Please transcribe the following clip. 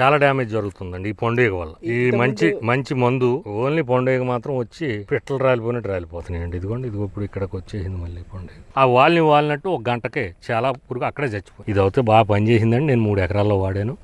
చాలా డ్యామేజ్ జరుగుతుందండి ఈ పండుగ వల్ల ఈ మంచి మంచి మందు ఓన్లీ పొండేగ మాత్రం వచ్చి పిట్టలు రాలిపోయినట్టు రాలిపోతున్నాయండి ఇదిగోండి ఇది ఇప్పుడు ఇక్కడికి వచ్చేసింది మళ్ళీ పండుగ ఆ వాల్ని వాలినట్టు ఒక గంటకే చాలా పురుగు అక్కడే చచ్చిపోయింది ఇది అవుతే బాగా పనిచేసిందండి నేను మూడు ఎకరాల్లో వాడాను